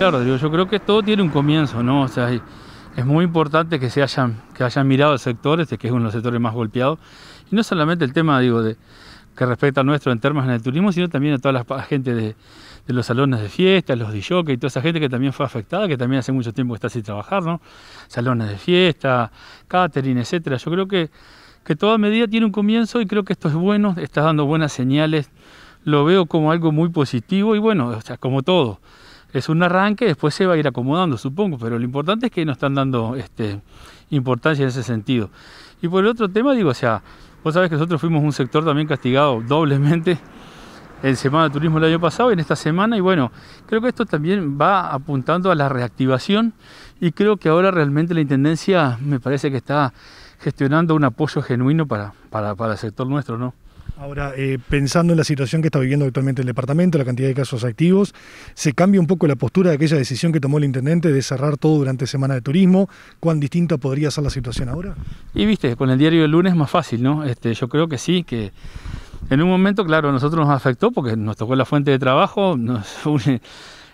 Claro, yo creo que todo tiene un comienzo, ¿no? O sea, es muy importante que se hayan, que hayan mirado el sector, este que es uno de los sectores más golpeados, y no solamente el tema, digo, de, que respecta al nuestro en términos en turismo, sino también a toda la gente de, de los salones de fiesta, los y toda esa gente que también fue afectada, que también hace mucho tiempo que está sin trabajar, ¿no? Salones de fiesta, catering, etcétera. Yo creo que, que toda medida tiene un comienzo y creo que esto es bueno, está dando buenas señales, lo veo como algo muy positivo y bueno, o sea, como todo es un arranque, después se va a ir acomodando, supongo, pero lo importante es que nos están dando este, importancia en ese sentido. Y por el otro tema, digo, o sea, vos sabés que nosotros fuimos un sector también castigado doblemente en Semana de Turismo el año pasado y en esta semana, y bueno, creo que esto también va apuntando a la reactivación y creo que ahora realmente la Intendencia me parece que está gestionando un apoyo genuino para el sector nuestro, ¿no? Ahora, eh, pensando en la situación que está viviendo actualmente el departamento, la cantidad de casos activos, ¿se cambia un poco la postura de aquella decisión que tomó el intendente de cerrar todo durante Semana de Turismo? ¿Cuán distinta podría ser la situación ahora? Y viste, con el diario del lunes es más fácil, ¿no? Este, yo creo que sí, que en un momento, claro, a nosotros nos afectó porque nos tocó la fuente de trabajo, nos une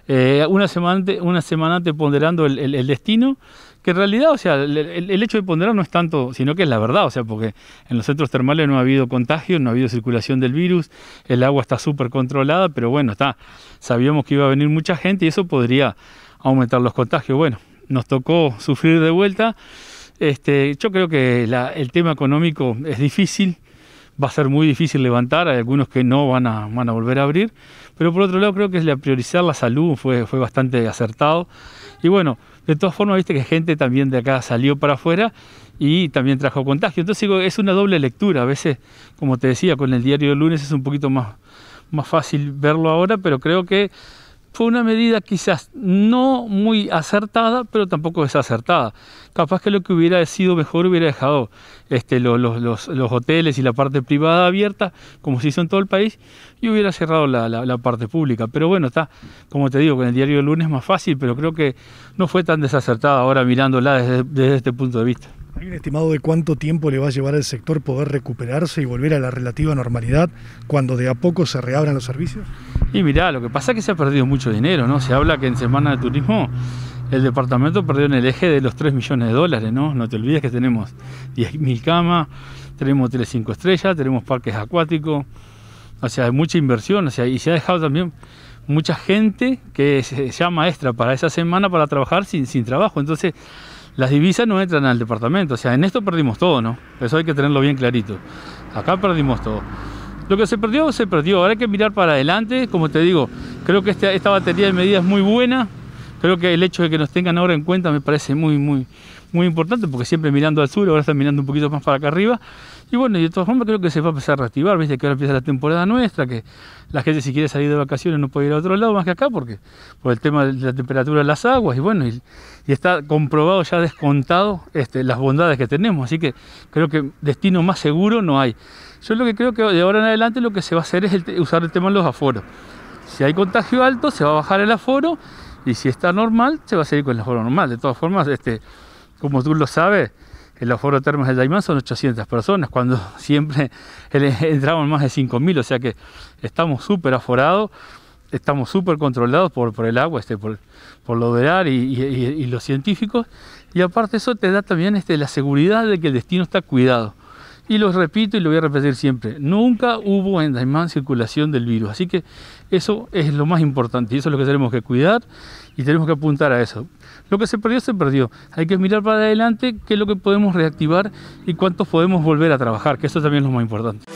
eh, una, semana una semana ponderando el, destino, que en realidad, o sea, el, hecho de ponderar no es tanto, sino que es la verdad, o sea, porque en los centros termales no ha habido contagio, no ha habido circulación del virus, el agua está súper controlada, pero bueno, está, sabíamos que iba a venir mucha gente y eso podría aumentar los contagios. Bueno, nos tocó sufrir de vuelta. Este, yo creo que el tema económico es difícil va a ser muy difícil levantar, hay algunos que no van a, van a volver a abrir, pero por otro lado creo que es la priorizar la salud fue, fue bastante acertado. Y bueno, de todas formas, viste que gente también de acá salió para afuera y también trajo contagio. Entonces es una doble lectura, a veces, como te decía, con el diario de lunes es un poquito más, más fácil verlo ahora, pero creo que fue una medida quizás no muy acertada, pero tampoco desacertada. Capaz que lo que hubiera sido mejor hubiera dejado este, los, hoteles y la parte privada abierta, como se hizo en todo el país, y hubiera cerrado la, parte pública. Pero bueno, está, como te digo, con el diario del lunes más fácil, pero creo que no fue tan desacertada ahora mirándola desde este punto de vista estimado de cuánto tiempo le va a llevar al sector poder recuperarse y volver a la relativa normalidad cuando de a poco se reabran los servicios? Y mirá, lo que pasa es que se ha perdido mucho dinero, ¿no? Se habla que en Semana de Turismo el departamento perdió en el eje de los 3 millones de dólares, ¿no? No te olvides que tenemos 10.000 camas, tenemos hoteles 5 estrellas, tenemos parques acuáticos, o sea, hay mucha inversión, o sea, y se ha dejado también mucha gente que se llama extra para esa semana para trabajar sin, sin trabajo. Entonces, las divisas no entran al departamento. O sea, en esto perdimos todo, ¿no? Eso hay que tenerlo bien clarito. Acá perdimos todo. Lo que se perdió, se perdió. Ahora hay que mirar para adelante. Como te digo, creo que este, esta, batería de medidas es muy buena creo que el hecho de que nos tengan ahora en cuenta me parece muy, muy, muy importante, porque siempre mirando al sur, ahora están mirando un poquito más para acá arriba. Y bueno, y de todas formas creo que se va a empezar a reactivar, viste que ahora empieza la temporada nuestra, que la gente si quiere salir de vacaciones no puede ir a otro lado más que acá, porque por el tema de la temperatura de las aguas, y bueno, y, está comprobado, ya descontado este, las bondades que tenemos, así que creo que destino más seguro no hay. Yo lo que creo que de ahora en adelante lo que se va a hacer es usar el tema de los aforos. Si hay contagio alto, se va a bajar el aforo y si está normal, se va a seguir con el aforo normal. De todas formas, este, como tú lo sabes, el aforo de termas del Daimán son 800 personas, cuando siempre entraban más de 5.000, o sea que estamos súper aforados, estamos súper controlados por, por el agua, este, por, por lo de AR y, y, los científicos, y aparte eso te da también este, la seguridad de que el destino está cuidado. Y lo repito y lo voy a repetir siempre, nunca hubo en Daimán circulación del virus. Así que eso es lo más importante y eso es lo que tenemos que cuidar y tenemos que apuntar a eso. Lo que se perdió, se perdió. Hay que mirar para adelante qué es lo que podemos reactivar y cuántos podemos volver a trabajar, que eso también es lo más importante.